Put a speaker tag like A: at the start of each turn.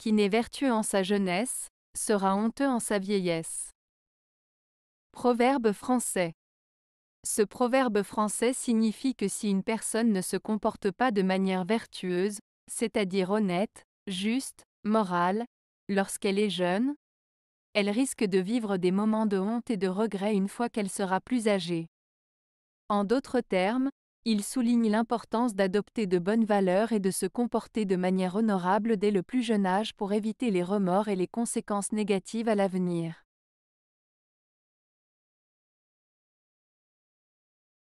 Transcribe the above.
A: qui n'est vertueux en sa jeunesse, sera honteux en sa vieillesse. Proverbe français. Ce proverbe français signifie que si une personne ne se comporte pas de manière vertueuse, c'est-à-dire honnête, juste, morale, lorsqu'elle est jeune, elle risque de vivre des moments de honte et de regret une fois qu'elle sera plus âgée. En d'autres termes, il souligne l'importance d'adopter de bonnes valeurs et de se comporter de manière honorable dès le plus jeune âge pour éviter les remords et les conséquences négatives à l'avenir.